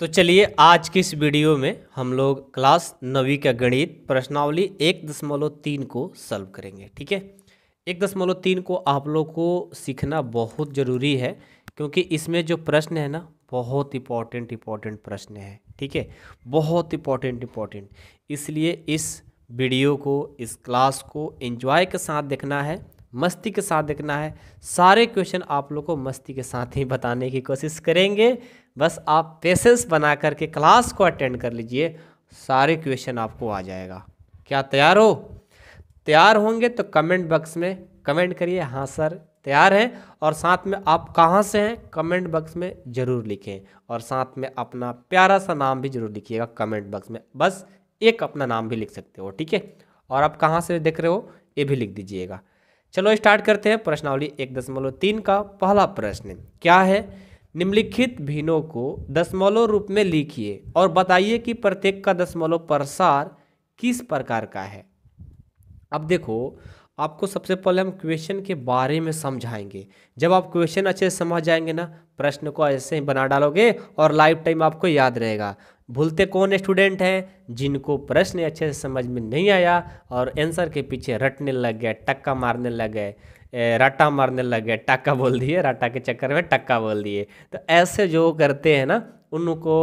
तो चलिए आज की इस वीडियो में हम लोग क्लास नवी का गणित प्रश्नावली एक दशमलव तीन को सॉल्व करेंगे ठीक है एक दशमलव तीन को आप लोग को सीखना बहुत ज़रूरी है क्योंकि इसमें जो प्रश्न है ना बहुत इंपॉर्टेंट इंपॉर्टेंट प्रश्न है ठीक है बहुत इंपॉर्टेंट इंपॉर्टेंट इसलिए इस वीडियो को इस क्लास को एंजॉय के साथ देखना है मस्ती के साथ देखना है सारे क्वेश्चन आप लोग को मस्ती के साथ ही बताने की कोशिश करेंगे बस आप पेशेंस बना करके क्लास को अटेंड कर लीजिए सारे क्वेश्चन आपको आ जाएगा क्या तैयार हो तैयार होंगे तो कमेंट बॉक्स में कमेंट करिए हाँ सर तैयार हैं और साथ में आप कहाँ से हैं कमेंट बॉक्स में ज़रूर लिखें और साथ में अपना प्यारा सा नाम भी ज़रूर लिखिएगा कमेंट बॉक्स में बस एक अपना नाम भी लिख सकते हो ठीक है और आप कहाँ से देख रहे हो ये भी लिख दीजिएगा चलो स्टार्ट करते हैं प्रश्नावली एक दशमलव तीन का पहला प्रश्न क्या है निम्नलिखित भिन्नों को दशमलव रूप में लिखिए और बताइए कि प्रत्येक का दशमलव प्रसार किस प्रकार का है अब देखो आपको सबसे पहले हम क्वेश्चन के बारे में समझाएंगे जब आप क्वेश्चन अच्छे से समझ जाएंगे ना प्रश्न को ऐसे ही बना डालोगे और लाइफ टाइम आपको याद रहेगा भूलते कौन स्टूडेंट हैं जिनको प्रश्न अच्छे से समझ में नहीं आया और आंसर के पीछे रटने लग गए टक्का मारने लग गए राटा मारने लग गए टक्का बोल दिए राटा के चक्कर में टक्का बोल दिए तो ऐसे जो करते हैं ना उनको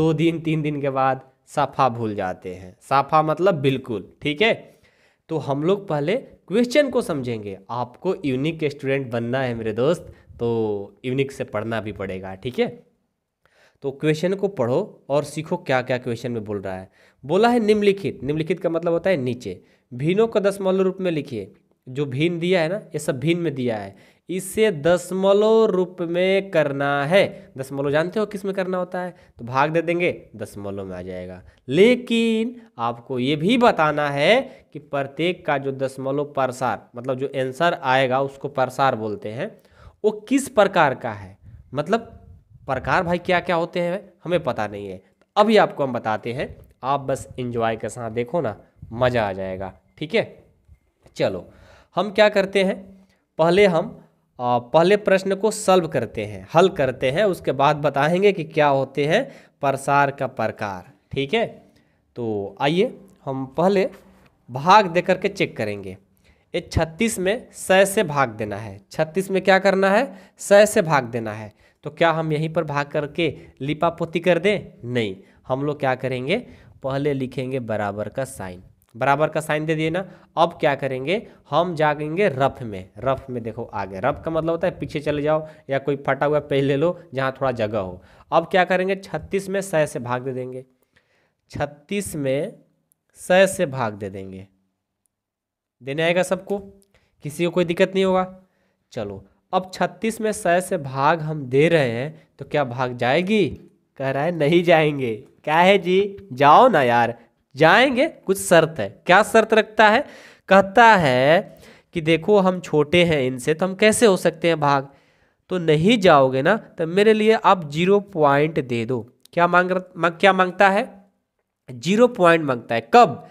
दो दिन तीन दिन के बाद साफा भूल जाते हैं साफा मतलब बिल्कुल ठीक है तो हम लोग पहले क्वेश्चन को समझेंगे आपको यूनिक स्टूडेंट बनना है मेरे दोस्त तो यूनिक से पढ़ना भी पड़ेगा ठीक है तो क्वेश्चन को पढ़ो और सीखो क्या क्या क्वेश्चन में बोल रहा है बोला है निम्नलिखित निम्नलिखित का मतलब होता है नीचे भीनों का दशमलव रूप में लिखिए जो भिन्न दिया है ना ये सब भिन्न में दिया है इसे दशमलव रूप में करना है दशमलव जानते हो किस में करना होता है तो भाग दे देंगे दशमलव में आ जाएगा लेकिन आपको ये भी बताना है कि प्रत्येक का जो दशमलव प्रसार मतलब जो आंसर आएगा उसको प्रसार बोलते हैं वो किस प्रकार का है मतलब प्रकार भाई क्या क्या होते हैं हमें पता नहीं है अभी आपको हम बताते हैं आप बस इंजॉय के साथ देखो ना मज़ा आ जाएगा ठीक है चलो हम क्या करते हैं पहले हम आ, पहले प्रश्न को सल्व करते हैं हल करते हैं उसके बाद बताएंगे कि क्या होते हैं प्रसार का प्रकार ठीक है तो आइए हम पहले भाग दे करके चेक करेंगे ये छत्तीस में सय से भाग देना है छत्तीस में क्या करना है सय से भाग देना है तो क्या हम यहीं पर भाग करके लिपापोती कर दें नहीं हम लोग क्या करेंगे पहले लिखेंगे बराबर का साइन बराबर का साइन दे दिए ना अब क्या करेंगे हम जाएंगे रफ में रफ में देखो आगे रफ का मतलब होता है पीछे चले जाओ या कोई फटा हुआ पेज ले लो जहाँ थोड़ा जगह हो अब क्या करेंगे छत्तीस में सै से भाग दे देंगे छत्तीस में सै से भाग दे देंगे देने आएगा सबको किसी को कोई दिक्कत नहीं होगा चलो अब छत्तीस में सौ से भाग हम दे रहे हैं तो क्या भाग जाएगी कह रहा है नहीं जाएंगे क्या है जी जाओ ना यार जाएंगे कुछ शर्त है क्या शर्त रखता है कहता है कि देखो हम छोटे हैं इनसे तो हम कैसे हो सकते हैं भाग तो नहीं जाओगे ना तो मेरे लिए आप जीरो पॉइंट दे दो क्या मांग मा, क्या मांगता है जीरो पॉइंट मांगता है कब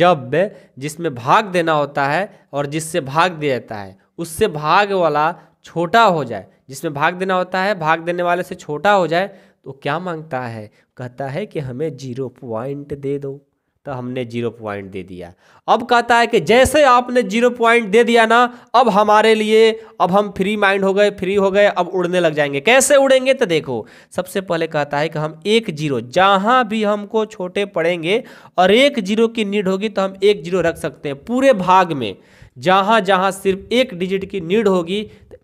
जब जिसमें भाग देना होता है और जिससे भाग दिया जाता है उससे भाग वाला छोटा हो जाए जिसमें भाग देना होता है भाग देने वाले से छोटा हो जाए तो क्या मांगता है कहता है कि हमें जीरो पॉइंट दे दो तो हमने जीरो पॉइंट दे दिया अब कहता है कि जैसे आपने जीरो पॉइंट दे दिया ना अब हमारे लिए अब हम फ्री माइंड हो गए फ्री हो गए अब उड़ने लग जाएंगे कैसे उड़ेंगे तो देखो सबसे पहले कहता है कि हम एक जीरो जहाँ भी हमको छोटे पड़ेंगे और एक जीरो की नीड होगी तो हम एक जीरो रख सकते हैं पूरे भाग में जहां जहाँ सिर्फ एक डिजिट की नीड होगी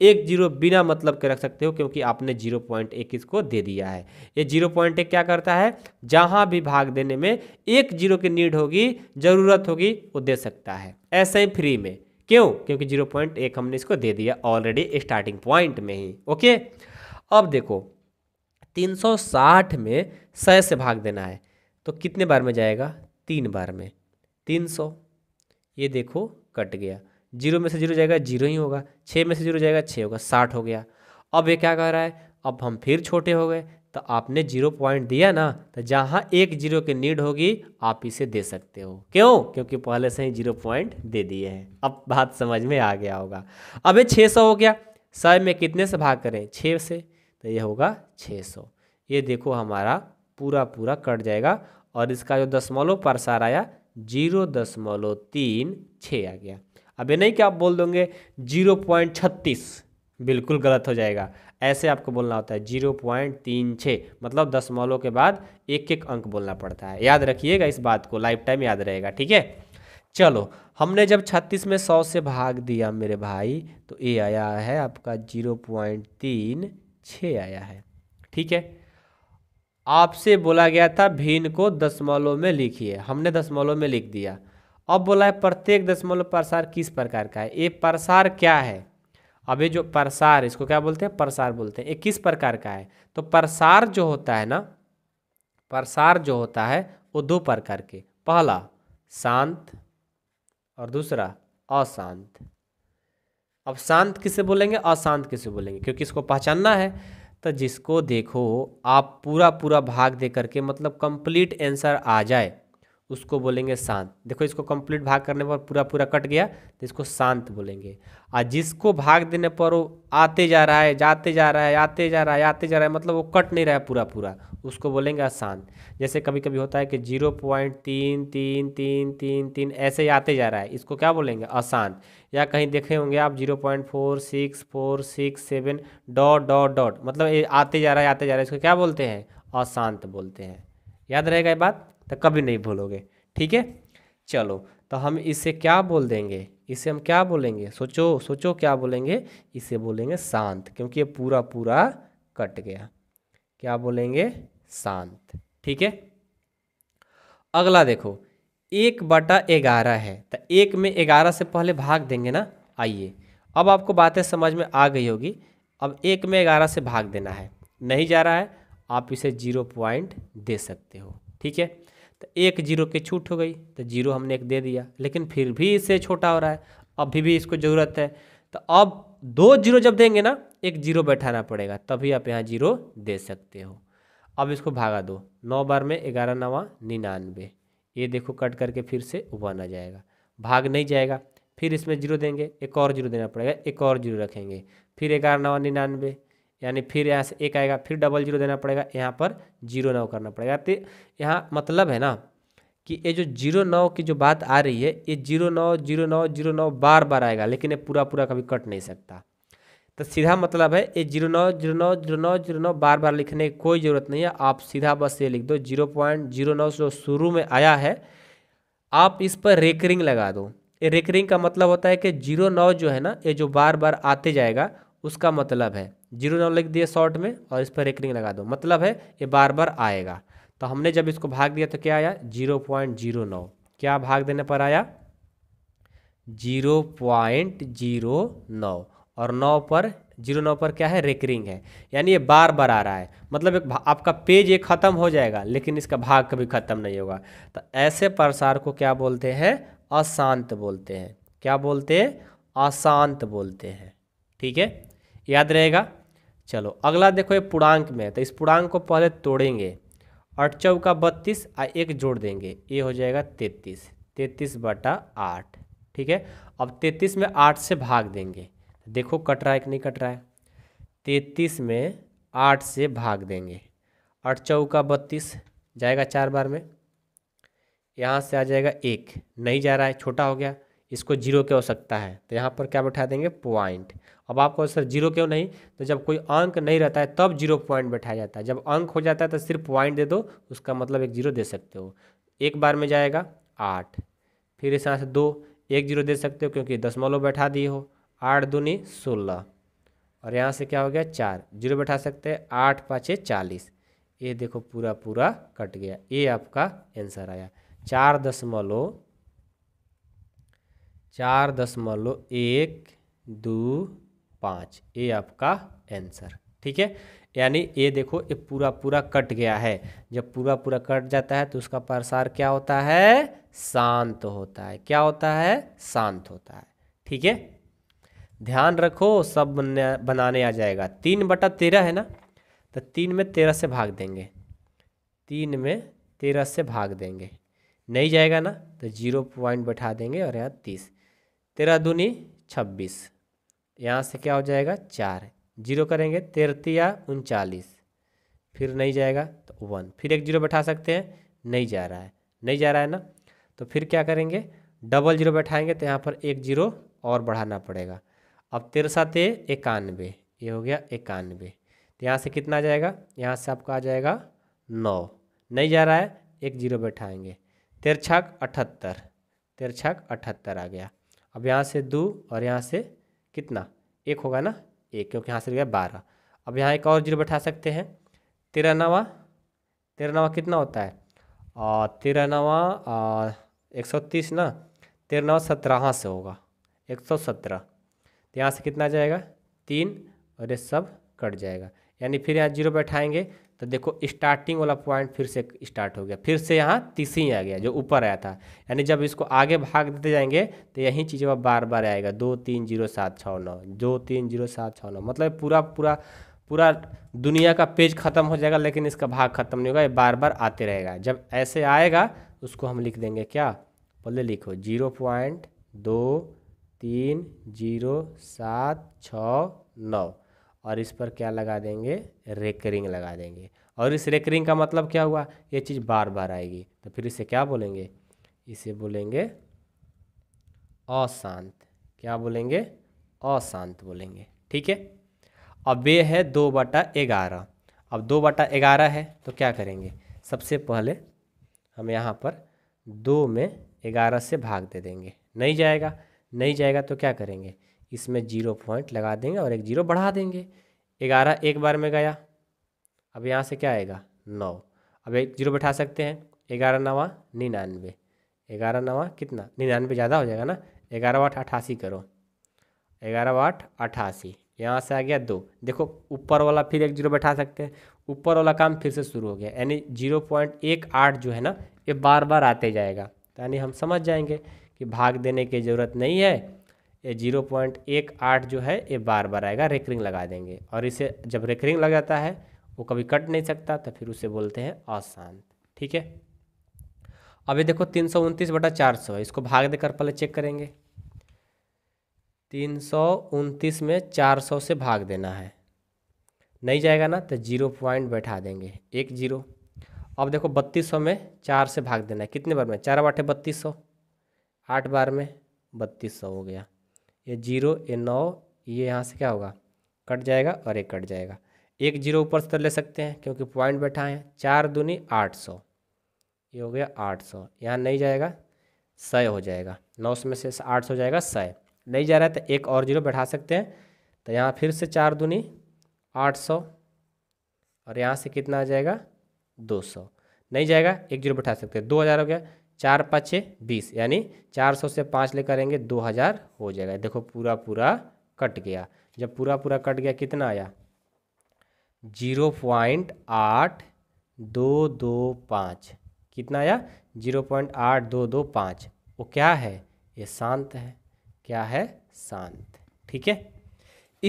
एक जीरो बिना मतलब के रख सकते हो क्योंकि आपने जीरो पॉइंट एक इसको दे दिया है ये जीरो पॉइंट एक क्या करता है जहाँ भी भाग देने में एक जीरो की नीड होगी ज़रूरत होगी वो दे सकता है ऐसे ही फ्री में क्यों क्योंकि जीरो पॉइंट एक हमने इसको दे दिया ऑलरेडी स्टार्टिंग पॉइंट में ही ओके अब देखो 360 में सय से भाग देना है तो कितने बार में जाएगा तीन बार में 300 ये देखो कट गया जीरो में से जीरो जाएगा जीरो ही होगा छः में से जीरो जाएगा छः होगा साठ हो गया अब ये क्या कह रहा है अब हम फिर छोटे हो गए तो आपने जीरो पॉइंट दिया ना तो जहाँ एक जीरो की नीड होगी आप इसे दे सकते हो क्यों क्योंकि पहले से ही जीरो पॉइंट दे दिए हैं अब बात समझ में आ गया होगा अब ये छः सौ हो गया सौ में कितने से भाग करें छः से तो ये होगा छः सौ ये देखो हमारा पूरा पूरा कट जाएगा और इसका जो दशमलव परसार आया जीरो दशमलव तीन छः आ गया अब ये नहीं कि आप बोल दोगे जीरो पॉइंट छत्तीस बिल्कुल गलत हो जाएगा ऐसे आपको बोलना होता है जीरो पॉइंट तीन छः मतलब दस मौलों के बाद एक एक अंक बोलना पड़ता है याद रखिएगा इस बात को लाइफ टाइम याद रहेगा ठीक है चलो हमने जब छत्तीस में सौ से भाग दिया मेरे भाई तो ये आया है आपका जीरो पॉइंट तीन छः आया है ठीक है आपसे बोला गया था भीन को दशमलव में लिखिए हमने दशमलव में लिख दिया अब बोला है प्रत्येक दशमलव प्रसार किस प्रकार का है ये प्रसार क्या है अब ये जो प्रसार इसको क्या बोलते हैं प्रसार बोलते हैं ये किस प्रकार का है तो प्रसार जो होता है ना प्रसार जो होता है वो दो प्रकार के पहला शांत और दूसरा अशांत अब शांत किसे बोलेंगे अशांत किसे बोलेंगे क्योंकि इसको पहचानना है तो जिसको देखो आप पूरा पूरा भाग दे करके मतलब कंप्लीट आंसर आ जाए उसको बोलेंगे शांत देखो इसको कंप्लीट भाग करने पर पूरा पूरा कट गया तो इसको शांत बोलेंगे और जिसको भाग देने पर वो आते जा रहा है जाते जा रहा है आते जा रहा है आते जा रहा है मतलब वो कट नहीं रहा है पूरा पूरा उसको बोलेंगे अशांत जैसे कभी कभी होता है कि जीरो पॉइंट तीन तीन तीन तीन तीन ऐसे ही आते जा रहा है इसको क्या बोलेंगे अशांत या कहीं देखे होंगे आप zero point four six four six seven dot dot dot मतलब ये आते जा रहा है आते जा रहा है इसको क्या बोलते हैं अशांत बोलते हैं याद रहेगा ये बात तो कभी नहीं भूलोगे ठीक है चलो तो हम इसे क्या बोल देंगे इसे हम क्या बोलेंगे सोचो सोचो क्या बोलेंगे इसे बोलेंगे शांत क्योंकि ये पूरा पूरा कट गया क्या बोलेंगे शांत ठीक है अगला देखो एक बटा ग्यारह है तो एक में ग्यारह से पहले भाग देंगे ना आइए अब आपको बातें समझ में आ गई होगी अब एक में ग्यारह से भाग देना है नहीं जा रहा है आप इसे जीरो पॉइंट दे सकते हो ठीक है तो एक जीरो की छूट हो गई तो जीरो हमने एक दे दिया लेकिन फिर भी इससे छोटा हो रहा है अभी भी इसको ज़रूरत है तो अब दो जीरो जब देंगे ना एक जीरो बैठाना पड़ेगा तभी आप यहाँ जीरो दे सकते हो अब इसको भागा दो नौ बार में ग्यारह नवा निन्यानवे ये देखो कट करके फिर से वन आ जाएगा भाग नहीं जाएगा फिर इसमें जीरो देंगे एक और जीरो देना पड़ेगा एक और जीरो रखेंगे फिर ग्यारह नवा निन्यानवे यानी फिर यहाँ से एक आएगा फिर डबल जीरो देना पड़ेगा यहाँ पर जीरो नौ करना पड़ेगा तो यहाँ मतलब है ना कि ये जो जीरो नौ की जो बात आ रही है ये जीरो नौ जीरो नौ जीरो नौ बार बार आएगा लेकिन ये पूरा पूरा कभी कट नहीं सकता तो सीधा मतलब है ये जीरो नौ जीरो नौ जीरो नौ जीरो नौ बार बार लिखने की कोई ज़रूरत नहीं है आप सीधा बस ये लिख दो जीरो पॉइंट जीरो नौ जो शुरू में आया है आप इस पर रेकरिंग लगा दो ये रेकरिंग का मतलब होता है कि जीरो नौ जो है ना ये जो बार बार आते जाएगा उसका मतलब है जीरो नौ लिख दिए शॉर्ट में और इस पर रेकरिंग लगा दो मतलब है ये बार बार आएगा तो हमने जब इसको भाग दिया तो क्या आया जीरो पॉइंट जीरो नौ क्या भाग देने पर आया जीरो पॉइंट जीरो नौ और नौ पर जीरो नौ पर क्या है रेकरिंग है यानी ये बार बार आ रहा है मतलब एक आपका पेज ये ख़त्म हो जाएगा लेकिन इसका भाग कभी ख़त्म नहीं होगा तो ऐसे प्रसार को क्या बोलते हैं अशांत बोलते हैं क्या बोलते हैं अशांत बोलते हैं ठीक है याद रहेगा चलो अगला देखो ये पूर्णांक में तो इस पूर्णांक को पहले तोड़ेंगे आठ चौ का बत्तीस आ एक जोड़ देंगे ये हो जाएगा तैतीस तैतीस बटा आठ ठीक है अब तैतीस में आठ से भाग देंगे देखो कट रहा है कि नहीं कट रहा है तैतीस में आठ से भाग देंगे आठ चौका का बत्तीस जाएगा चार बार में यहाँ से आ जाएगा एक नहीं जा रहा है छोटा हो गया इसको जीरो की आवश्यकता है तो यहाँ पर क्या बैठा देंगे पॉइंट अब आपको सर जीरो क्यों नहीं तो जब कोई अंक नहीं रहता है तब जीरो पॉइंट बैठाया जाता है जब अंक हो जाता है तो सिर्फ पॉइंट दे दो उसका मतलब एक जीरो दे सकते हो एक बार में जाएगा आठ फिर इस तरह से दो एक जीरो दे सकते हो क्योंकि दसमलव बैठा दिए हो आठ दूनी सोलह और यहाँ से क्या हो गया चार जीरो बैठा सकते हैं आठ पाँचे चालीस ये देखो पूरा पूरा कट गया ये आपका आंसर आया चार दशमलव चार दशमलव एक दो पाँच ये आपका आंसर ठीक है यानी ये देखो ये पूरा पूरा कट गया है जब पूरा पूरा कट जाता है तो उसका प्रसार क्या होता है शांत होता है क्या होता है शांत होता है ठीक है ध्यान रखो सब बनाने आ जाएगा तीन बटा तेरह है ना तो तीन में तेरह से भाग देंगे तीन में तेरह से भाग देंगे नहीं जाएगा ना तो जीरो पॉइंट बैठा देंगे और यहाँ तीस तेरह दूनी छब्बीस यहाँ से क्या हो जाएगा चार जीरो करेंगे तेरतिया उनचालीस फिर नहीं जाएगा तो वन फिर एक जीरो बैठा सकते हैं नहीं जा रहा है नहीं जा रहा है ना तो फिर क्या करेंगे डबल जीरो बैठाएंगे तो यहाँ पर एक जीरो और बढ़ाना पड़ेगा अब तिरसते इक्यानवे ये हो गया इक्यानवे तो यहाँ से कितना जाएगा यहाँ से आपका आ जाएगा नौ नहीं जा रहा है एक जीरो बैठाएंगे तिरछाक अठहत्तर तिरछाक अठहत्तर आ गया अब यहाँ से दो और यहाँ से कितना एक होगा ना एक क्योंकि यहाँ से गया बारह अब यहाँ एक और जीरो बैठा सकते हैं तेरह नवा तेरह नवा कितना होता है और तेरह नवा एक सौ तीस ना तेरह नवा सत्रह हाँ से होगा एक सौ सत्रह तो यहाँ से कितना जाएगा तीन और ये सब कट जाएगा यानी फिर यहाँ जीरो बैठाएंगे तो देखो स्टार्टिंग वाला पॉइंट फिर से स्टार्ट हो गया फिर से यहाँ तीसरी आ गया जो ऊपर आया था यानी जब इसको आगे भाग देते जाएंगे तो यही चीज़ वह बार बार आएगा दो तीन जीरो सात छः नौ दो तीन जीरो सात छः नौ मतलब पूरा पूरा पूरा दुनिया का पेज ख़त्म हो जाएगा लेकिन इसका भाग ख़त्म नहीं होगा ये बार बार आते रहेगा जब ऐसे आएगा उसको हम लिख देंगे क्या बोले लिखो जीरो पॉइंट दो तीन जीरो सात छः नौ और इस पर क्या लगा देंगे रेकरिंग लगा देंगे और इस रेकरिंग का मतलब क्या हुआ ये चीज़ बार बार आएगी तो फिर इसे क्या बोलेंगे इसे बोलेंगे अशांत क्या बोलेंगे अशांत बोलेंगे ठीक है अब ये है दो बटा ग्यारह अब दो बटा ग्यारह है तो क्या करेंगे सबसे पहले हम यहाँ पर दो में ग्यारह से भाग दे देंगे नहीं जाएगा नहीं जाएगा तो क्या करेंगे इसमें जीरो पॉइंट लगा देंगे और एक जीरो बढ़ा देंगे ग्यारह एक बार में गया अब यहाँ से क्या आएगा नौ अब एक जीरो बैठा सकते हैं ग्यारह नवा निन्यानवे ग्यारह नवा कितना निन्यानवे ज़्यादा हो जाएगा ना ग्यारह वाट अठासी करो ग्यारह वाट अठासी यहाँ से आ गया दो देखो ऊपर वाला फिर एक जीरो बैठा सकते हैं ऊपर वाला काम फिर से शुरू हो गया यानी जीरो पॉइंट एक आठ जो है ना ये बार बार आते जाएगा यानी हम समझ जाएंगे कि भाग देने की ज़रूरत नहीं है ये जीरो पॉइंट एक आठ जो है ये बार बार आएगा रेकरिंग लगा देंगे और इसे जब रेकरिंग लग जाता है वो कभी कट नहीं सकता तो फिर उसे बोलते हैं अशांत ठीक है अभी देखो तीन सौ उनतीस बटा चार सौ इसको भाग देकर पहले चेक करेंगे तीन सौ उनतीस में चार सौ से भाग देना है नहीं जाएगा ना तो जीरो पॉइंट बैठा देंगे एक जीरो अब देखो बत्तीस सौ में चार से भाग देना है कितने बार में चार बाटे बत्तीस सौ आठ बार में बत्तीस सौ हो गया ये जीरो ये नौ ये यहाँ से क्या होगा कट जाएगा और एक कट जाएगा एक जीरो ऊपर से तो ले सकते हैं क्योंकि पॉइंट बैठा है चार दूनी आठ सौ ये हो गया आठ सौ यहाँ नहीं जाएगा सय हो जाएगा नौ सौ में से आठ सौ जाएगा सय नहीं जा रहा है तो एक और जीरो बैठा सकते हैं तो यहाँ फिर से चार दूनी आठ सौ और यहाँ से कितना आ जाएगा दो सौ नहीं जाएगा एक जीरो बैठा सकते हैं दो हज़ार हो गया चार पाँचे बीस यानी चार सौ से पाँच ले करेंगे दो हज़ार हो जाएगा देखो पूरा पूरा कट गया जब पूरा पूरा कट गया कितना आया जीरो पॉइंट आठ दो दो पाँच कितना आया जीरो पॉइंट आठ दो दो पाँच वो क्या है ये शांत है क्या है शांत ठीक है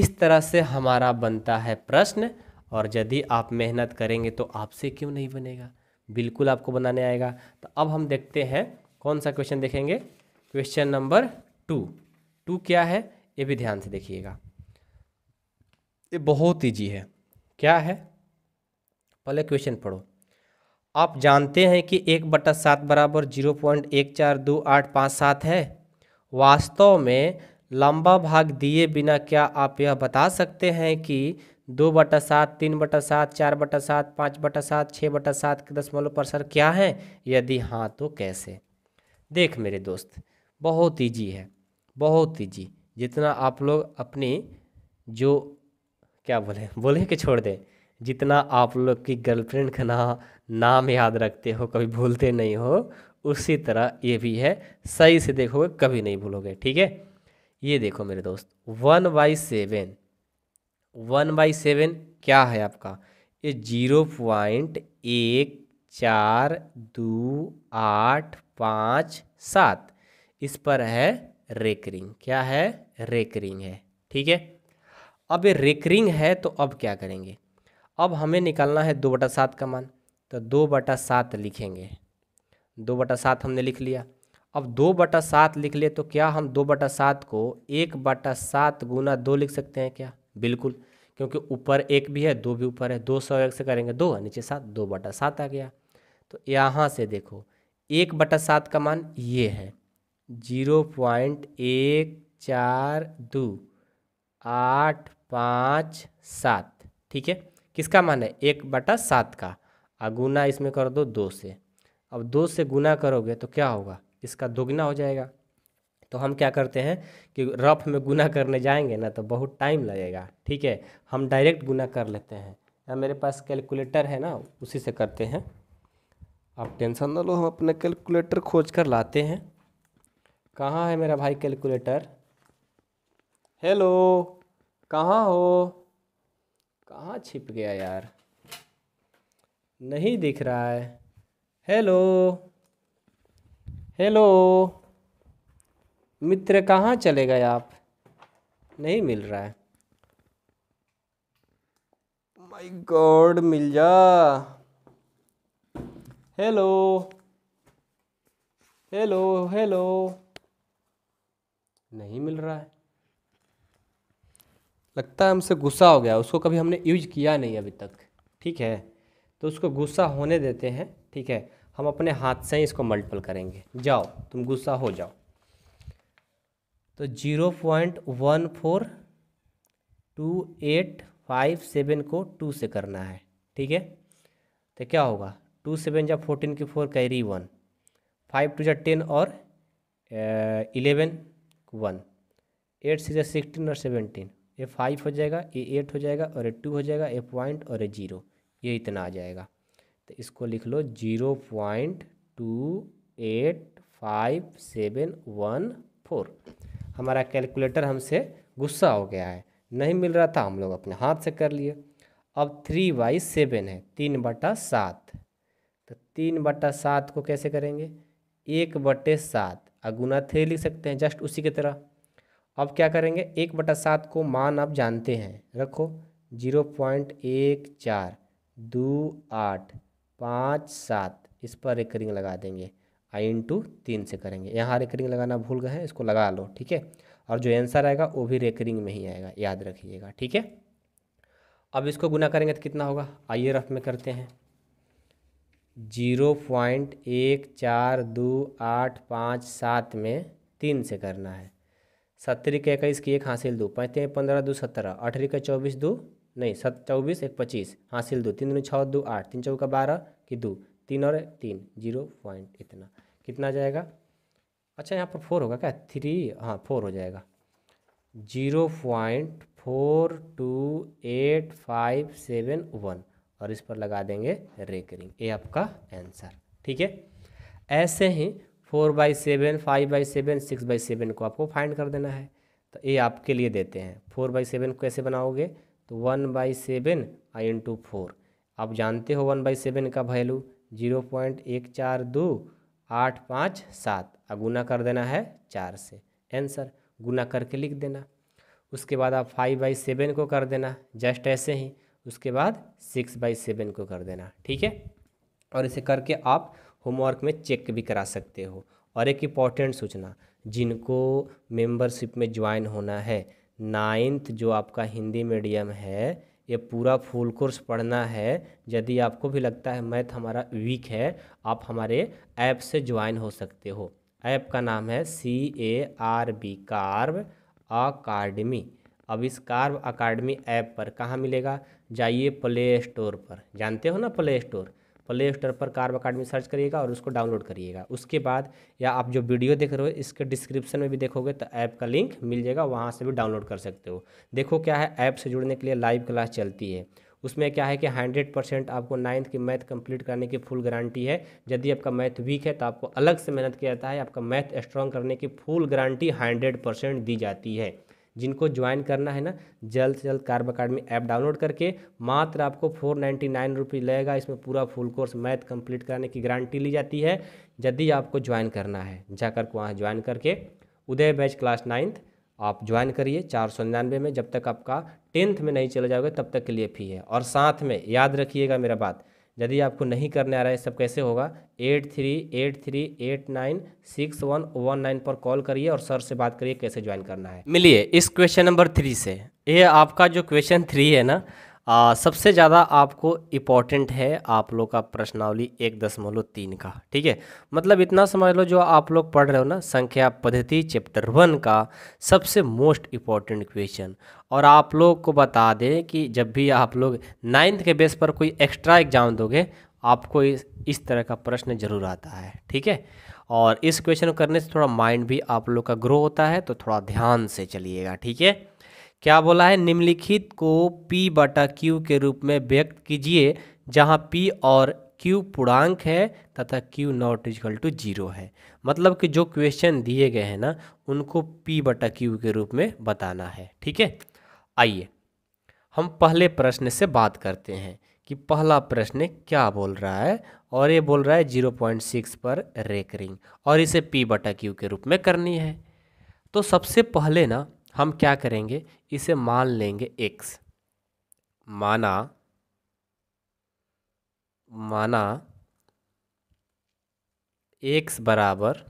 इस तरह से हमारा बनता है प्रश्न और यदि आप मेहनत करेंगे तो आपसे क्यों नहीं बनेगा बिल्कुल आपको बनाने आएगा तो अब हम देखते हैं कौन सा क्वेश्चन देखेंगे क्वेश्चन नंबर टू टू क्या है ये भी ध्यान से देखिएगा ये बहुत ईजी है क्या है पहले क्वेश्चन पढ़ो आप जानते हैं कि एक बटा सात बराबर जीरो पॉइंट एक चार दो आठ पाँच सात है वास्तव में लंबा भाग दिए बिना क्या आप यह बता सकते हैं कि दो बटा सात तीन बटा सात चार बटा सात पाँच बटा सात छः बटा सात के दशमलव प्रसर क्या है यदि हाँ तो कैसे देख मेरे दोस्त बहुत ईजी है बहुत ईजी जितना आप लोग अपनी जो क्या बोले बोले के छोड़ दें जितना आप लोग की गर्लफ्रेंड का ना नाम याद रखते हो कभी भूलते नहीं हो उसी तरह ये भी है सही से देखोगे कभी नहीं भूलोगे ठीक है ये देखो मेरे दोस्त one by seven one by seven क्या है आपका ये जीरो पॉइंट एक चार दो आठ पाँच सात इस पर है रेकरिंग क्या है रेकरिंग है ठीक है अब ये रेकरिंग है तो अब क्या करेंगे अब हमें निकालना है दो बटा सात का मान तो दो बटा सात लिखेंगे दो बटा सात हमने लिख लिया अब दो बटा सात लिख लिए तो क्या हम दो बटा सात को एक बटा सात गुना दो लिख सकते हैं क्या बिल्कुल क्योंकि ऊपर एक भी है दो भी ऊपर है दो सौ एक से करेंगे दो नीचे सात दो बटा सात आ गया तो यहाँ से देखो एक बटा सात का मान ये है जीरो पॉइंट एक चार दो आठ पाँच सात ठीक है किसका मान है एक बटा सात का और गुना इसमें कर दो दो से अब दो से गुना करोगे तो क्या होगा इसका दोगुना हो जाएगा तो हम क्या करते हैं कि रफ में गुना करने जाएंगे ना तो बहुत टाइम लगेगा ठीक है हम डायरेक्ट गुना कर लेते हैं या मेरे पास कैलकुलेटर है ना उसी से करते हैं आप टेंशन ना लो हम अपना कैलकुलेटर खोज कर लाते हैं कहाँ है मेरा भाई कैलकुलेटर हेलो कहाँ हो कहाँ छिप गया यार नहीं दिख रहा है हेलो हेलो मित्र कहाँ चले गए आप नहीं मिल रहा है माय गॉड मिल जा हेलो हेलो हेलो नहीं मिल रहा है लगता है हमसे गुस्सा हो गया उसको कभी हमने यूज किया नहीं अभी तक ठीक है तो उसको गुस्सा होने देते हैं ठीक है हम अपने हाथ से ही इसको मल्टीपल करेंगे जाओ तुम गुस्सा हो जाओ तो zero point one four two eight five seven को टू से करना है ठीक है तो क्या होगा टू सेवन या फोर्टीन की four carry one five two या टेन और इलेवन वन एट से जा सिक्सटीन और सेवनटीन ये फाइव हो जाएगा ये एट हो जाएगा और ये टू हो जाएगा ए पॉइंट और ए जीरो ये इतना आ जाएगा तो इसको लिख लो zero point two eight five seven one four हमारा कैलकुलेटर हमसे गुस्सा हो गया है नहीं मिल रहा था हम लोग अपने हाथ से कर लिए अब थ्री बाई सेवन है तीन बटा सात तो तीन बटा सात को कैसे करेंगे एक बटे सात अगुना थ्री लिख सकते हैं जस्ट उसी की तरह अब क्या करेंगे एक बटा सात को मान आप जानते हैं रखो जीरो पॉइंट एक चार दो आठ पाँच सात इस पर एक रिंग लगा देंगे आई इंटू तीन से करेंगे यहाँ रेकरिंग लगाना भूल गए हैं इसको लगा लो ठीक है और जो आंसर आएगा वो भी रेकरिंग में ही आएगा याद रखिएगा ठीक है अब इसको गुना करेंगे तो कितना होगा आइए रफ में करते हैं जीरो पॉइंट एक चार दो आठ पाँच सात में तीन से करना है सत्तरी के इक्कीस की एक हासिल दो पैंतीस पंद्रह दो सत्रह अठरी के चौबीस दो नहीं सत चौबीस एक पच्चीस हासिल दो तीन दिन छः दो आठ तीन चौका बारह की दो तीन और तीन जीरो पॉइंट इतना कितना जाएगा अच्छा यहाँ पर फोर होगा क्या थ्री हाँ फोर हो जाएगा zero point four two eight five seven one और इस पर लगा देंगे रेकरिंग ये आपका आंसर ठीक है ऐसे ही four by seven five by seven six by seven को आपको फाइंड कर देना है तो ये आपके लिए देते हैं फोर बाई सेवन को कैसे बनाओगे तो one by seven I into four आप जानते हो वन बाई सेवन का वैल्यू जीरो पॉइंट एक चार दो आठ पाँच सात और गुना कर देना है चार से आंसर गुना करके लिख देना उसके बाद आप फाइव बाई सेवन को कर देना जस्ट ऐसे ही उसके बाद सिक्स बाई सेवन को कर देना ठीक है और इसे करके आप होमवर्क में चेक भी करा सकते हो और एक इम्पॉर्टेंट सूचना जिनको मेंबरशिप में ज्वाइन होना है नाइन्थ जो आपका हिंदी मीडियम है ये पूरा फुल कोर्स पढ़ना है यदि आपको भी लगता है मैथ हमारा वीक है आप हमारे ऐप से ज्वाइन हो सकते हो ऐप का नाम है C A R B Carb Academy अब इस कार्व अकाडमी ऐप पर कहाँ मिलेगा जाइए प्ले स्टोर पर जानते हो ना प्ले स्टोर प्ले स्टोर पर कार्ब अकाडमी सर्च करिएगा और उसको डाउनलोड करिएगा उसके बाद या आप जो वीडियो देख रहे हो इसके डिस्क्रिप्शन में भी देखोगे तो ऐप का लिंक मिल जाएगा वहाँ से भी डाउनलोड कर सकते हो देखो क्या है ऐप से जुड़ने के लिए लाइव क्लास चलती है उसमें क्या है कि हंड्रेड परसेंट आपको नाइन्थ की मैथ कंप्लीट करने की फुल गारंटी है यदि आपका मैथ वीक है तो आपको अलग से मेहनत किया जाता है आपका मैथ स्ट्रॉन्ग करने की फुल गारंटी हंड्रेड परसेंट दी जाती है जिनको ज्वाइन करना है ना जल्द से जल्द कार्ब अकाडमी ऐप डाउनलोड करके मात्र आपको फोर नाइन्टी नाइन रुपी लगेगा इसमें पूरा फुल कोर्स मैथ कंप्लीट करने की गारंटी ली जाती है यदि आपको ज्वाइन करना है जाकर वहाँ ज्वाइन करके उदय बैच क्लास नाइन्थ आप ज्वाइन करिए चार सौ निन्यानवे में जब तक आपका टेंथ में नहीं चले जाओगे तब तक के लिए फी है और साथ में याद रखिएगा मेरा बात यदि आपको नहीं करने आ रहा है सब कैसे होगा eight three eight three eight nine six one one nine पर कॉल करिए और सर से बात करिए कैसे ज्वाइन करना है मिलिए इस क्वेश्चन नंबर थ्री से ये आपका जो क्वेश्चन थ्री है ना आ, सबसे ज़्यादा आपको इम्पॉर्टेंट है आप लोग का प्रश्नावली एक दशमलव तीन का ठीक है मतलब इतना समझ लो जो आप लोग पढ़ रहे हो ना संख्या पद्धति चैप्टर वन का सबसे मोस्ट इम्पॉर्टेंट क्वेश्चन और आप लोग को बता दें कि जब भी आप लोग नाइन्थ के बेस पर कोई एक्स्ट्रा एग्जाम दोगे आपको इस इस तरह का प्रश्न ज़रूर आता है ठीक है और इस क्वेश्चन को करने से थोड़ा माइंड भी आप लोग का ग्रो होता है तो थोड़ा ध्यान से चलिएगा ठीक है क्या बोला है निम्नलिखित को P बटा Q के रूप में व्यक्त कीजिए जहाँ P और Q पूर्णांक है तथा Q not equal to zero है मतलब कि जो क्वेश्चन दिए गए हैं ना उनको P बटा Q के रूप में बताना है ठीक है आइए हम पहले प्रश्न से बात करते हैं कि पहला प्रश्न क्या बोल रहा है और ये बोल रहा है जीरो पॉइंट सिक्स पर रेकरिंग और इसे पी बटा क्यू के रूप में करनी है तो सबसे पहले ना हम क्या करेंगे इसे मान लेंगे एक्स माना माना एक्स बराबर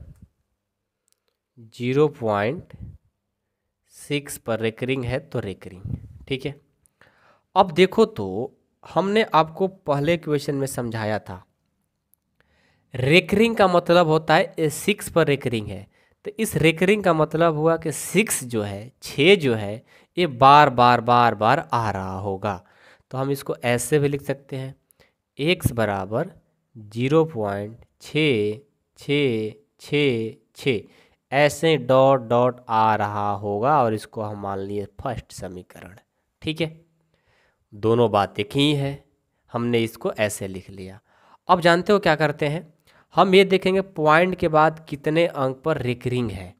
जीरो पॉइंट सिक्स पर रेकरिंग है तो रेकरिंग ठीक है अब देखो तो हमने आपको पहले क्वेश्चन में समझाया था रेकरिंग का मतलब होता है सिक्स पर रेकरिंग है तो इस रिकरिंग का मतलब हुआ कि सिक्स जो है छः जो है ये बार बार बार बार आ रहा होगा तो हम इसको ऐसे भी लिख सकते हैं एक्स बराबर जीरो पॉइंट छ छ छ छ ऐसे डॉट डॉट आ रहा होगा और इसको हम मान लिए फर्स्ट समीकरण ठीक है दोनों बातें की हैं हमने इसको ऐसे लिख लिया अब जानते हो क्या करते हैं हम ये देखेंगे पॉइंट के बाद कितने अंक पर रिकरिंग है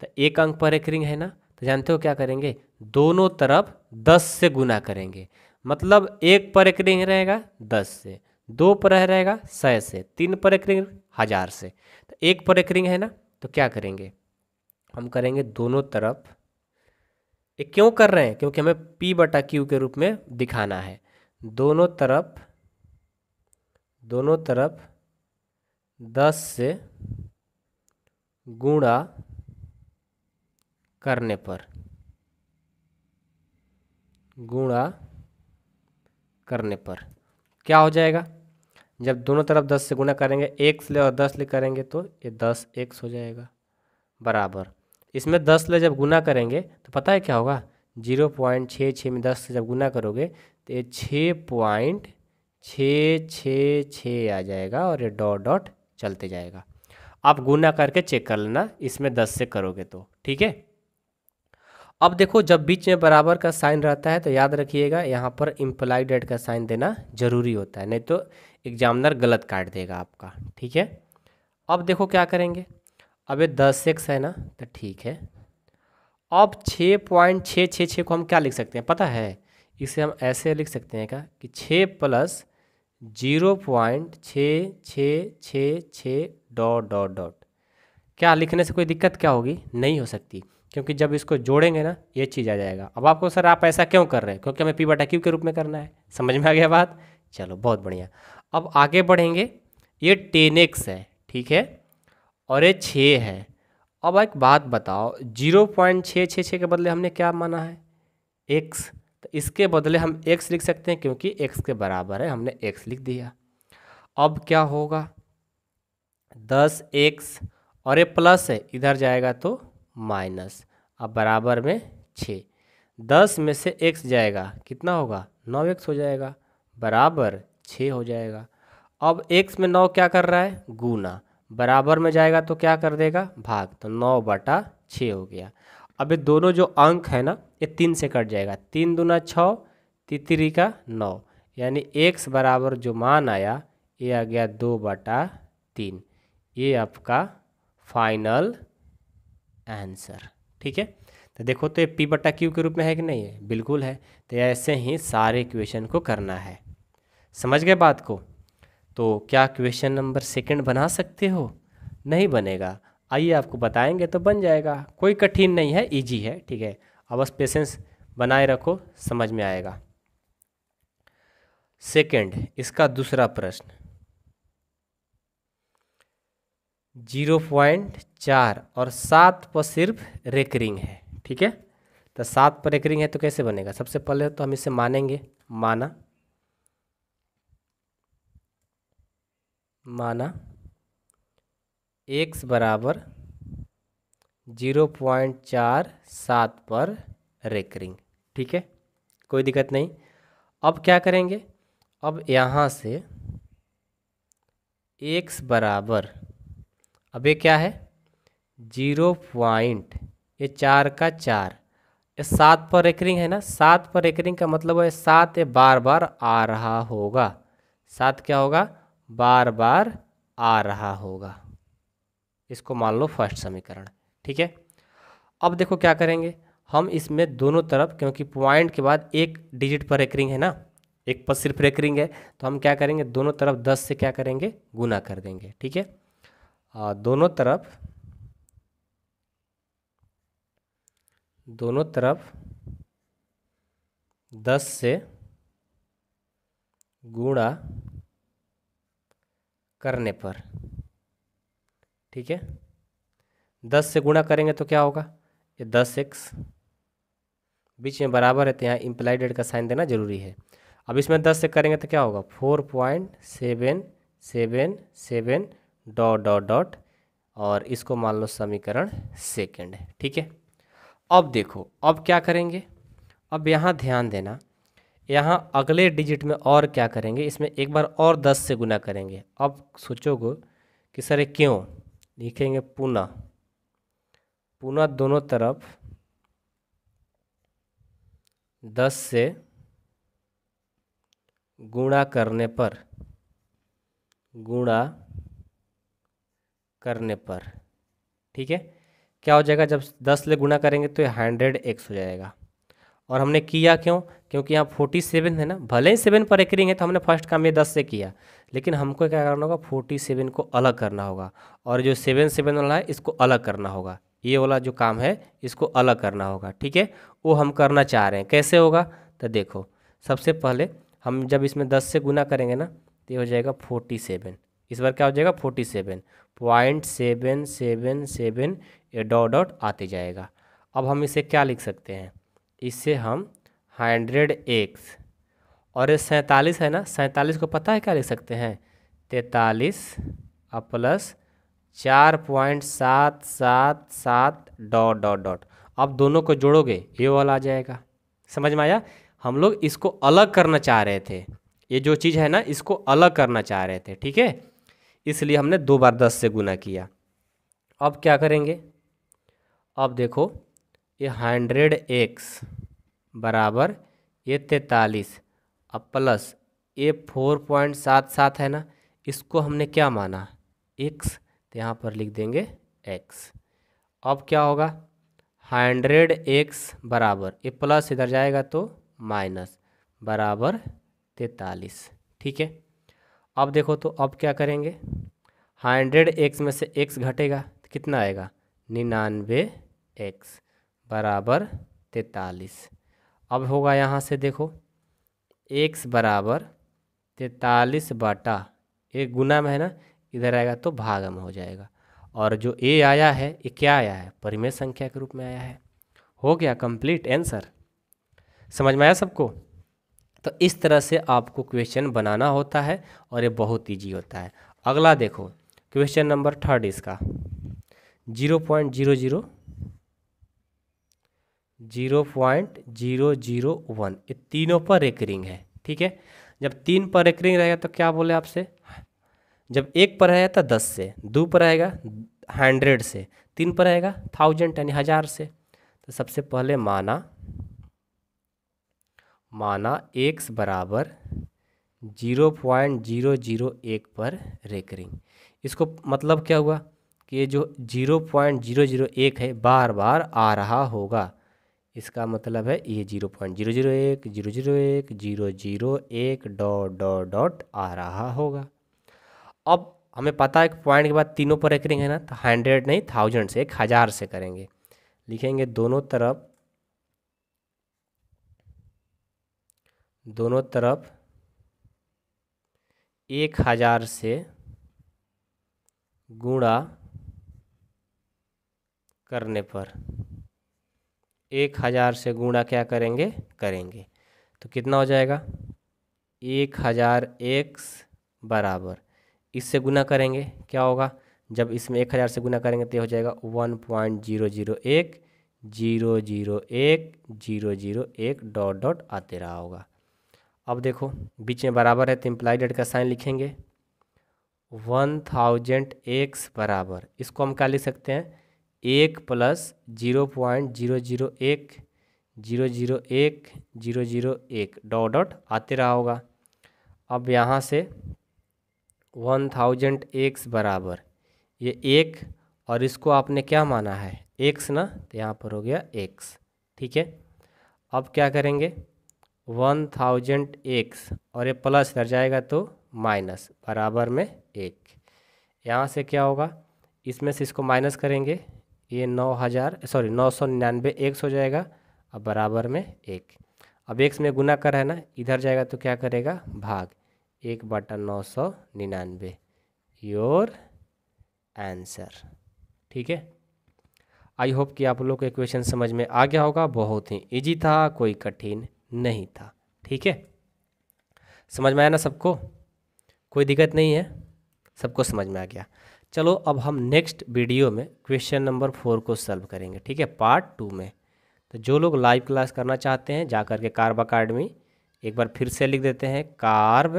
तो एक अंक पर रिकरिंग है ना तो जानते हो क्या करेंगे दोनों तरफ दस से गुना करेंगे मतलब एक पर रिकरिंग रहेगा दस से दो पर रहेगा सय से तीन पर रिकरिंग हज़ार से तो एक पर रिकरिंग है ना तो क्या करेंगे हम करेंगे दोनों तरफ ये क्यों कर रहे हैं क्योंकि हमें पी बटा क्यू के रूप में दिखाना है दोनों तरफ दोनों तरफ दस से गुणा करने पर गुणा करने पर क्या हो जाएगा जब दोनों तरफ दस से गुणा करेंगे एक ले और दस ले करेंगे तो ये दस एक्स हो जाएगा बराबर इसमें दस ले जब गुना करेंगे तो पता है क्या होगा जीरो पॉइंट छः छः में दस से जब गुना करोगे तो ये छः पॉइंट छः छः छः आ जाएगा और ये डॉट डॉट चलते जाएगा आप गुना करके चेक कर लेना इसमें दस से करोगे तो ठीक है अब देखो जब बीच में बराबर का साइन रहता है तो याद रखिएगा यहाँ पर इम्प्लाइड डेट का साइन देना जरूरी होता है नहीं तो एग्जामिनर गलत काट देगा आपका ठीक है अब देखो क्या करेंगे अब ये दस एक्स है ना तो ठीक है अब छः पॉइंट छः छः छः को हम क्या लिख सकते हैं पता है इसे हम ऐसे लिख सकते हैं क्या कि छः प्लस जीरो पॉइंट छ छ छ छ डॉट डॉट डॉट क्या लिखने से कोई दिक्कत क्या होगी नहीं हो सकती क्योंकि जब इसको जोड़ेंगे ना ये चीज़ आ जाएगा अब आपको सर आप ऐसा क्यों कर रहे हैं क्योंकि हमें पी बटा क्यू के रूप में करना है समझ में आ गया बात चलो बहुत बढ़िया अब आगे बढ़ेंगे ये टेन एक्स है ठीक है और ये छः है अब एक बात बताओ जीरो पॉइंट छः छः छः के बदले हमने क्या माना है एक्स तो इसके बदले हम x लिख सकते हैं क्योंकि x के बराबर है हमने x लिख दिया अब क्या होगा दस एक्स और ये प्लस है इधर जाएगा तो माइनस अब बराबर में छः दस में से एक्स जाएगा कितना होगा नौ एक्स हो जाएगा बराबर छः हो जाएगा अब एक्स में नौ क्या कर रहा है गुना बराबर में जाएगा तो क्या कर देगा भाग तो नौ बटा छः हो गया अब ये दोनों जो अंक है ना ये तीन से कट जाएगा तीन दूना छः तितरी का नौ यानी एक्स बराबर जो मान आया ये आ गया दो बटा तीन ये आपका फाइनल आंसर ठीक है तो देखो तो ये पी बटा क्यू के रूप में है कि नहीं है बिल्कुल है तो ऐसे ही सारे क्वेश्चन को करना है समझ गए बात को तो क्या क्वेश्चन नंबर सेकंड बना सकते हो नहीं बनेगा आइए आपको बताएंगे तो बन जाएगा कोई कठिन नहीं है ईजी है ठीक है अब बस पेशेंस बनाए रखो समझ में आएगा सेकंड इसका दूसरा प्रश्न जीरो पॉइंट चार और सात पर सिर्फ रेकरिंग है ठीक है तो सात पर रेकरिंग है तो कैसे बनेगा सबसे पहले तो हम इसे मानेंगे माना माना एक्स बराबर जीरो पॉइंट चार सात पर रेकरिंग ठीक है कोई दिक्कत नहीं अब क्या करेंगे अब यहाँ से एक्स बराबर अब ये क्या है जीरो पॉइंट ये चार का चार ये सात पर रेकरिंग है ना सात पर रेकरिंग का मतलब है सात ये बार बार आ रहा होगा सात क्या होगा बार बार आ रहा होगा इसको मान लो फर्स्ट समीकरण ठीक है अब देखो क्या करेंगे हम इसमें दोनों तरफ क्योंकि पॉइंट के बाद एक डिजिट पर रेकरिंग है ना एक पर सिर्फ रेकरिंग है तो हम क्या करेंगे दोनों तरफ दस से क्या करेंगे गुना कर देंगे ठीक है दोनों तरफ दोनों तरफ दस से गुणा करने पर ठीक है दस से गुणा करेंगे तो क्या होगा ये दस एक्स बीच में बराबर है तो यहाँ इम्प्लाइड डेट का साइन देना जरूरी है अब इसमें दस से करेंगे तो क्या होगा four point seven seven seven dot dot dot और इसको मान लो समीकरण है ठीक है अब देखो अब क्या करेंगे अब यहाँ ध्यान देना यहाँ अगले डिजिट में और क्या करेंगे इसमें एक बार और दस से गुना करेंगे अब सोचोगे कि सर क्यों लिखेंगे पुना पुना दोनों तरफ दस से गुणा करने पर गुणा करने पर ठीक है क्या हो जाएगा जब दस ले गुणा करेंगे तो हंड्रेड एक्स हो जाएगा और हमने किया क्यों क्योंकि यहाँ फोर्टी सेवन है ना भले ही सेवन पर एकरिंग है तो हमने फर्स्ट काम ये दस से किया लेकिन हमको क्या करना होगा फोर्टी सेवन को अलग करना होगा और जो सेवन सेवन वाला है इसको अलग करना होगा ये वाला जो काम है इसको अलग करना होगा ठीक है वो हम करना चाह रहे हैं कैसे होगा तो देखो सबसे पहले हम जब इसमें दस से गुना करेंगे ना तो ये हो जाएगा फोर्टी सेवन इस बार क्या हो जाएगा forty seven point seven seven seven ये डॉट डॉट आते जाएगा अब हम इसे क्या लिख सकते हैं इससे हम हंड्रेड एक्स और ये सैंतालीस है ना सैंतालीस को पता है क्या लिख सकते हैं तैतालीस और प्लस चार पॉइंट सात सात सात डॉट डॉट डॉट अब दोनों को जोड़ोगे ये वाला आ जाएगा समझ में आया हम लोग इसको अलग करना चाह रहे थे ये जो चीज़ है ना इसको अलग करना चाह रहे थे ठीक है इसलिए हमने दो बार दस से गुना किया अब क्या करेंगे अब देखो ये हंड्रेड एक्स बराबर ये तैतालीस अब प्लस ए फोर पॉइंट सात सात है ना इसको हमने क्या माना एक्स तो यहाँ पर लिख देंगे एक्स अब क्या होगा हंड्रेड एक्स बराबर ए प्लस इधर जाएगा तो माइनस बराबर तैतालीस ठीक है अब देखो तो अब क्या करेंगे हंड्रेड एक्स में से एक्स घटेगा तो कितना आएगा निन्यानवे एक्स बराबर तैतालीस अब होगा यहाँ से देखो एक्स बराबर तैतालीस बटा एक गुना में है ना इधर आएगा तो भागम हो जाएगा और जो ए आया है ये क्या आया है परिमेय संख्या के रूप में आया है हो गया कंप्लीट आंसर समझ में आया सबको तो इस तरह से आपको क्वेश्चन बनाना होता है और ये बहुत ईजी होता है अगला देखो क्वेश्चन नंबर थर्ड इसका zero point zero zero zero point zero zero one ये तीनों पर रेकरिंग है ठीक है जब तीन पर रेकरिंग रहेगा तो क्या बोले आपसे जब एक पर रहेगा तो दस से दो पर रहेगा हंड्रेड से तीन पर रहेगा थाउजेंड यानी हज़ार से तो सबसे पहले माना माना एक बराबर जीरो पॉइंट जीरो जीरो एक पर रेकरिंग इसको मतलब क्या हुआ कि ये जो जीरो पॉइंट जीरो जीरो एक है बार बार आ रहा होगा इसका मतलब है ये जीरो पॉइंट जीरो जीरो एक जीरो जीरो एक जीरो जीरो एक डॉट डॉट डॉट आ रहा होगा अब हमें पता है कि पॉइंट के बाद तीनों पर एक है ना तो हंड्रेड नहीं थाउजेंड से एक हज़ार से करेंगे लिखेंगे दोनों तरफ दोनों तरफ एक हज़ार से गुणा करने पर एक हज़ार से गुणा क्या करेंगे करेंगे तो कितना हो जाएगा एक हज़ार एक्स बराबर इससे गुना करेंगे क्या होगा जब इसमें एक हज़ार से गुना करेंगे तो हो जाएगा वन पॉइंट जीरो जीरो एक जीरो जीरो एक जीरो जीरो एक डॉट डॉट आते रहा होगा अब देखो बीच में बराबर है तो इम्प्लाई डेट का साइन लिखेंगे वन थाउजेंड एक्स बराबर इसको हम क्या लिख सकते हैं एक plus zero point zero zero एक जीरो जीरो एक जीरो जीरो एक डॉट डॉट आते रहा होगा अब यहाँ से वन थाउजेंड एक्स बराबर ये एक और इसको आपने क्या माना है एक्स ना तो यहाँ पर हो गया एक्स ठीक है अब क्या करेंगे वन थाउजेंड एक्स और ये प्लस कर जाएगा तो माइनस बराबर में एक यहाँ से क्या होगा इसमें से इसको माइनस करेंगे ये नौ हज़ार सॉरी नौ सौ निन्यानवे एक्स हो जाएगा अब बराबर में एक अब एक में गुना कर है ना इधर जाएगा तो क्या करेगा भाग एक बटा नौ सौ निन्यानवे योर आंसर ठीक है आई होप कि आप लोग को इक्वेशन समझ में आ गया होगा बहुत ही इजी था कोई कठिन नहीं था ठीक है समझ में आया ना सबको कोई दिक्कत नहीं है सबको समझ में आ गया चलो अब हम नेक्स्ट वीडियो में क्वेश्चन नंबर फोर को सॉल्व करेंगे ठीक है पार्ट टू में तो जो लोग लाइव क्लास करना चाहते हैं जा करके के कार्ब अकाडमी एक बार फिर से लिख देते हैं कार्ब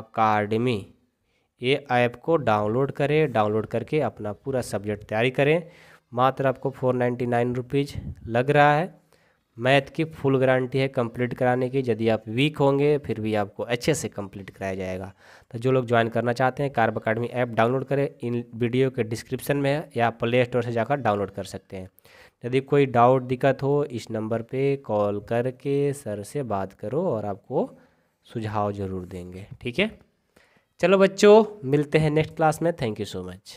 अकाडमी ये ऐप को डाउनलोड करें डाउनलोड करके अपना पूरा सब्जेक्ट तैयारी करें मात्र आपको फोर नाइन्टी नाइन रुपीज़ लग रहा है मैथ की फुल गारंटी है कंप्लीट कराने की यदि आप वीक होंगे फिर भी आपको अच्छे से कंप्लीट कराया जाएगा तो जो लोग ज्वाइन करना चाहते हैं कार्ब अकाडमी ऐप डाउनलोड करें इन वीडियो के डिस्क्रिप्शन में है या प्ले स्टोर से जाकर डाउनलोड कर सकते हैं यदि कोई डाउट दिक्कत हो इस नंबर पे कॉल करके सर से बात करो और आपको सुझाव ज़रूर देंगे ठीक है चलो बच्चों मिलते हैं नेक्स्ट क्लास में थैंक यू सो मच